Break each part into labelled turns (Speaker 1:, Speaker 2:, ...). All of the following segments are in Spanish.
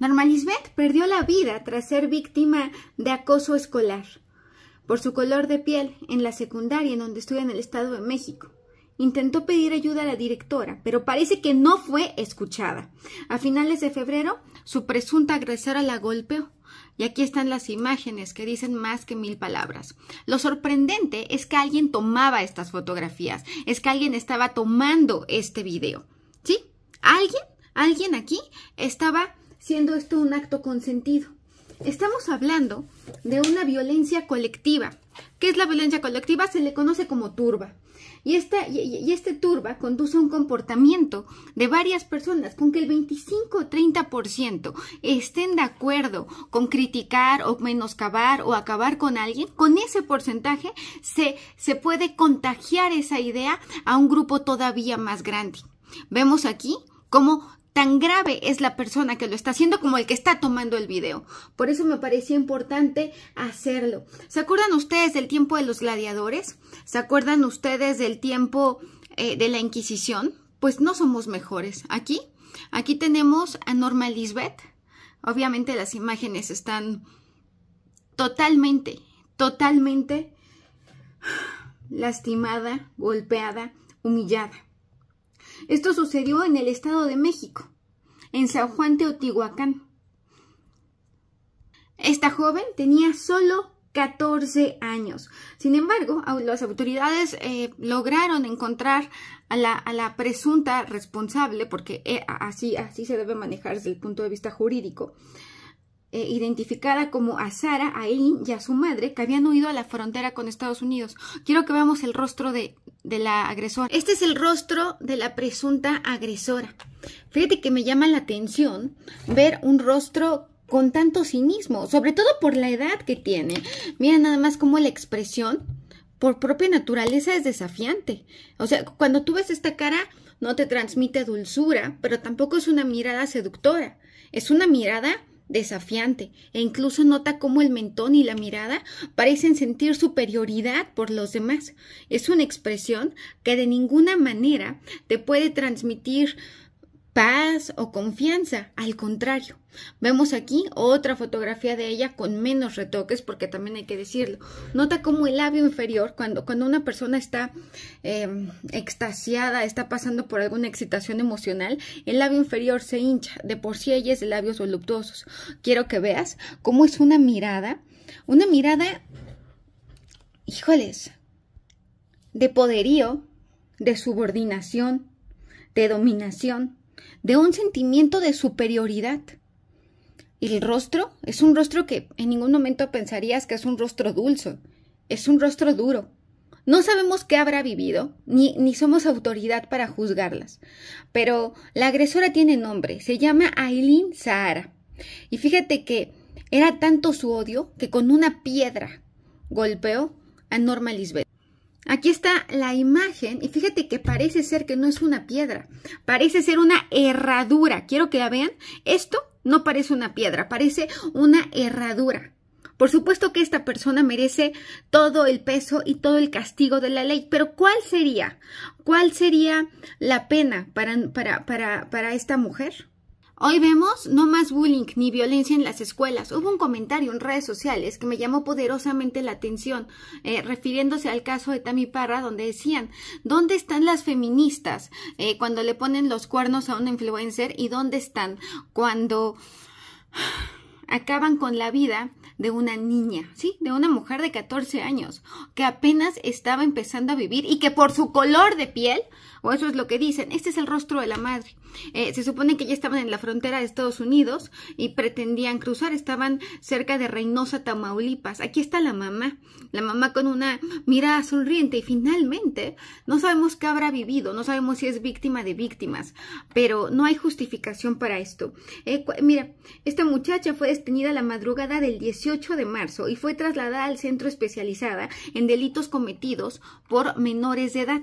Speaker 1: Norma Lisbeth perdió la vida tras ser víctima de acoso escolar por su color de piel en la secundaria en donde estudia en el Estado de México. Intentó pedir ayuda a la directora, pero parece que no fue escuchada. A finales de febrero, su presunta agresora la golpeó. Y aquí están las imágenes que dicen más que mil palabras. Lo sorprendente es que alguien tomaba estas fotografías, es que alguien estaba tomando este video. ¿Sí? Alguien, alguien aquí estaba siendo esto un acto consentido. Estamos hablando de una violencia colectiva. ¿Qué es la violencia colectiva? Se le conoce como turba. Y, esta, y, este turba conduce a un comportamiento de varias personas con que el 25 o 30% estén de acuerdo con criticar o menoscabar o acabar con alguien, con ese porcentaje se, se puede contagiar esa idea a un grupo todavía más grande. Vemos aquí cómo tan grave es la persona que lo está haciendo como el que está tomando el video. Por eso me parecía importante hacerlo. ¿Se acuerdan ustedes del tiempo de los gladiadores? ¿Se acuerdan ustedes del tiempo eh, de la Inquisición? Pues no somos mejores. Aquí, aquí tenemos a Norma Lisbeth. Obviamente las imágenes están totalmente, totalmente lastimada, golpeada, humillada. Esto sucedió en el Estado de México, en San Juan Teotihuacán. Esta joven tenía solo 14 años. Sin embargo, las autoridades eh, lograron encontrar a la, presunta responsable, porque eh, así, así se debe manejar desde el punto de vista jurídico, eh, identificada como a Sara, a Eileen y a su madre que habían huido a la frontera con Estados Unidos. Quiero que veamos el rostro de, la agresora. Este es el rostro de la presunta agresora. Fíjate que me llama la atención ver un rostro con tanto cinismo, sobre todo por la edad que tiene. Mira nada más cómo la expresión por propia naturaleza es desafiante. O sea, cuando tú ves esta cara no te transmite dulzura, pero tampoco es una mirada seductora. Es una mirada desafiante e incluso nota cómo el mentón y la mirada parecen sentir superioridad por los demás. Es una expresión que de ninguna manera te puede transmitir paz o confianza. Al contrario, vemos aquí otra fotografía de ella con menos retoques, porque también hay que decirlo. Nota cómo el labio inferior, cuando, cuando una persona está em, extasiada, está pasando por alguna excitación emocional, el labio inferior se hincha. De por sí ella es de labios voluptuosos. Quiero que veas cómo es una mirada, una mirada, híjoles, de poderío, de subordinación, de dominación de un sentimiento de superioridad. El rostro es un rostro que en ningún momento pensarías que es un rostro dulce, es un rostro duro. No sabemos qué habrá vivido, ni, ni somos autoridad para juzgarlas, pero la agresora tiene nombre, se llama Aileen Sahara. Y fíjate que era tanto su odio que con una piedra golpeó a Norma Lisbeth. Aquí está la imagen y fíjate que parece ser que no es una piedra, parece ser una herradura. Quiero que la vean. Esto no parece una piedra, parece una herradura. Por supuesto que esta persona merece todo el peso y todo el castigo de la ley, pero ¿cuál sería? ¿Cuál sería la pena para, para, para, para esta mujer? Hoy vemos no más bullying ni violencia en las escuelas. Hubo un comentario en redes sociales que me llamó poderosamente la atención, eh, refiriéndose al caso de Tami Parra, donde decían, ¿dónde están las feministas eh, cuando le ponen los cuernos a un influencer? ¿Y dónde están cuando acaban con la vida de una niña, ¿sí? De una mujer de 14 años que apenas estaba empezando a vivir y que por su color de piel, o eso es lo que dicen, este es el rostro de la madre. Eh, se supone que ya estaban en la frontera de Estados Unidos y pretendían cruzar, estaban cerca de Reynosa, Tamaulipas. Aquí está la mamá, la mamá con una mirada sonriente y finalmente no sabemos qué habrá vivido, no sabemos si es víctima de víctimas, pero no hay justificación para esto. Eh, mira, esta muchacha fue detenida la madrugada del 18 de marzo y fue trasladada al centro especializada en delitos cometidos por menores de edad.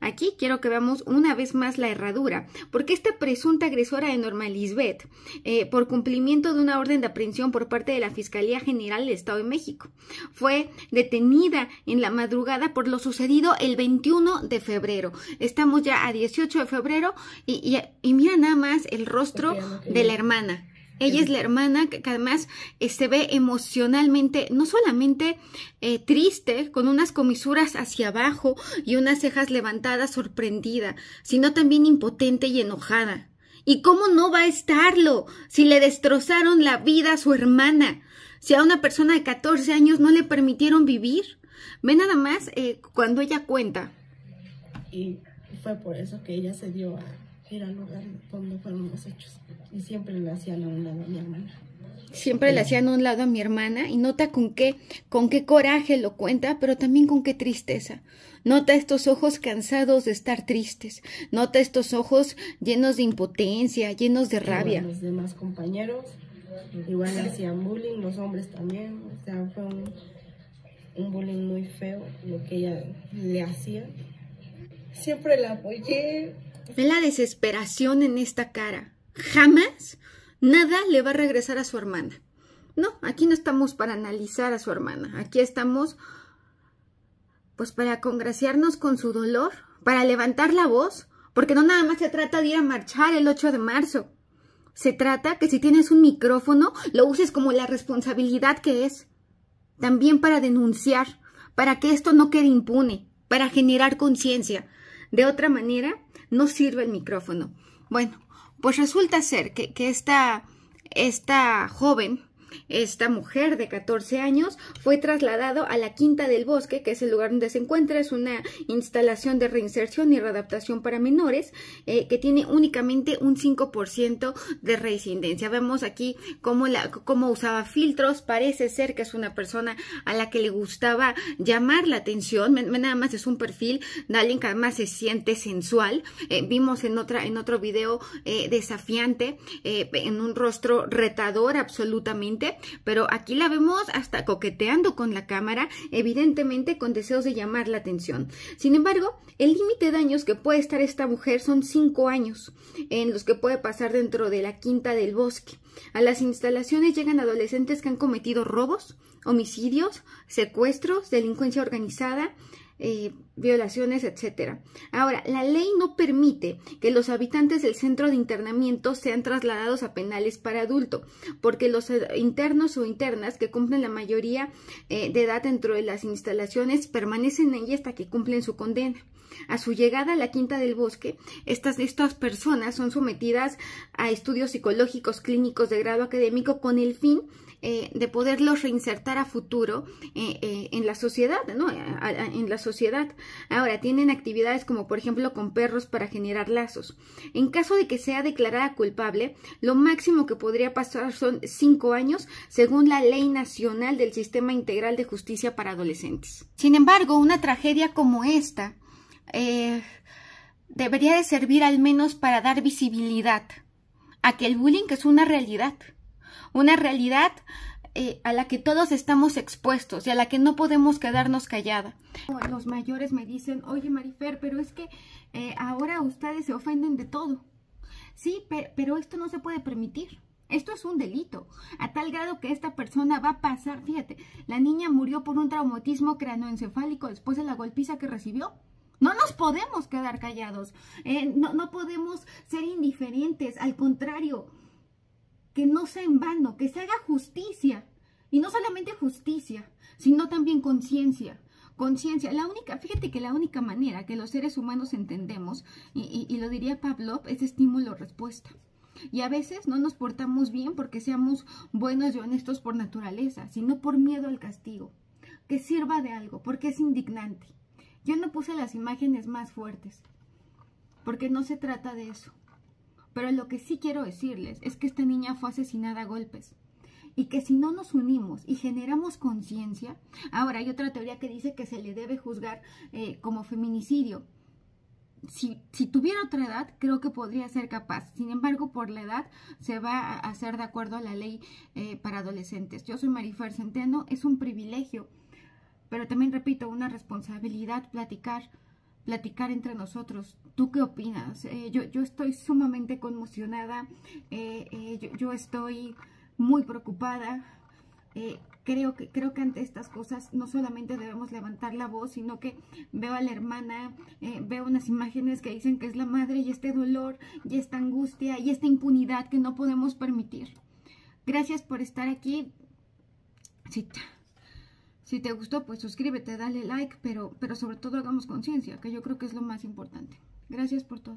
Speaker 1: Aquí quiero que veamos una vez más la herradura, porque esta presunta agresora de Norma Lisbeth, eh, por cumplimiento de una orden de aprehensión por parte de la Fiscalía General del Estado de México, fue detenida en la madrugada por lo sucedido el 21 de febrero. Estamos ya a 18 de febrero y, y mira nada más el rostro de la hermana. Ella es la hermana que, además se este, ve emocionalmente, no solamente eh, triste, con unas comisuras hacia abajo y unas cejas levantadas, sorprendida, sino también impotente y enojada. ¿Y cómo no va a estarlo si le destrozaron la vida a su hermana? Si a una persona de 14 años no le permitieron vivir. Ve nada más eh, cuando ella cuenta. Y fue por eso que ella se dio a ir al lugar donde fueron los hechos y siempre lo hacían a un lado a mi hermana. Siempre le hacían a un lado a mi hermana y nota con qué, con qué coraje lo cuenta, pero también con qué tristeza. Nota estos ojos cansados de estar tristes. Nota estos ojos llenos de impotencia, llenos de rabia. Los demás compañeros igual hacían bullying, los hombres también. O sea, fue un, un bullying muy feo lo que ella le hacía. Siempre la apoyé. Ve la desesperación en esta cara jamás nada le va a regresar a su hermana. No, aquí no estamos para analizar a su hermana, aquí estamos pues para congraciarnos con su dolor, para levantar la voz, porque no nada más se trata de ir a marchar el 8 de marzo. Se trata que si tienes un micrófono, lo uses como la responsabilidad que es. También para denunciar, para que esto no quede impune, para generar conciencia. De otra manera, no sirve el micrófono. Bueno, pues resulta ser que, que esta, esta joven esta mujer de 14 años fue trasladado a la Quinta del Bosque, que es el lugar donde se encuentra. Es una instalación de reinserción y readaptación para menores eh, que tiene únicamente un 5% de reincidencia. Vemos aquí cómo, la, cómo usaba filtros. Parece ser que es una persona a la que le gustaba llamar la atención. Nada más es un perfil de alguien que además se siente sensual. Eh, vimos en, otra, en otro video eh, desafiante, en un rostro retador absolutamente pero aquí la vemos hasta coqueteando con la cámara, evidentemente con deseos de llamar la atención. Sin embargo, el límite de años que puede estar esta mujer son cinco años, en los que puede pasar dentro de la quinta del bosque. A las instalaciones llegan adolescentes que han cometido robos, homicidios, secuestros, delincuencia organizada, eh, violaciones, etcétera. Ahora, la ley no permite que los habitantes del centro de internamiento sean trasladados a penales para adulto, porque los eh, internos o internas que cumplen la mayoría eh, de edad dentro de las instalaciones permanecen allí hasta que cumplen su condena. A su llegada a la Quinta del Bosque, estas, estas personas son sometidas a estudios psicológicos clínicos de grado académico con el fin eh, de poderlos reinsertar a futuro eh, eh, en la sociedad, ¿no? en la sociedad. Ahora, tienen actividades como, por ejemplo, con perros para generar lazos. En caso de que sea declarada culpable, lo máximo que podría pasar son cinco años, según la Ley Nacional del Sistema Integral de Justicia para Adolescentes. Sin embargo, una tragedia como esta, eh, debería de servir al menos para dar visibilidad a que el bullying es una realidad, una realidad eh, a la que todos estamos expuestos y a la que no podemos quedarnos callada. Los mayores me dicen, oye Marifer, pero es que eh, ahora ustedes se ofenden de todo. Sí, pero, pero esto no se puede permitir. Esto es un delito, a tal grado que esta persona va a pasar, fíjate, la niña murió por un traumatismo cranoencefálico después de la golpiza que recibió. No nos podemos quedar callados, eh, no, podemos ser indiferentes, al contrario, que no sea en vano, que se haga justicia. Y no solamente justicia, sino también conciencia. Conciencia, la única, fíjate que la única manera que los seres humanos entendemos, y, y lo diría Pablo es estímulo-respuesta. Y a veces no nos portamos bien porque seamos buenos y honestos por naturaleza, sino por miedo al castigo, que sirva de algo, porque es indignante. Yo no puse las imágenes más fuertes, porque no se trata de eso. Pero lo que sí quiero decirles es que esta niña fue asesinada a golpes. Y que si no nos unimos y generamos conciencia, ahora hay otra teoría que dice que se le debe juzgar eh, como feminicidio. Si, si, tuviera otra edad, creo que podría ser capaz. Sin embargo, por la edad se va a hacer de acuerdo a la ley eh, para adolescentes. Yo soy Marifer Centeno, es un privilegio pero también repito, una responsabilidad platicar, platicar entre nosotros. ¿Tú qué opinas? Eh, yo, estoy sumamente conmocionada, eh, eh, yo, estoy muy preocupada. creo, que, creo que ante estas cosas no solamente debemos levantar la voz, sino que veo a la hermana, veo unas imágenes que dicen que es la madre y este dolor y esta angustia y esta impunidad que no podemos permitir. Gracias por estar aquí. sí si te gustó, pues suscríbete, dale like, pero, pero sobre todo hagamos conciencia, que yo creo que es lo más importante. Gracias por todo.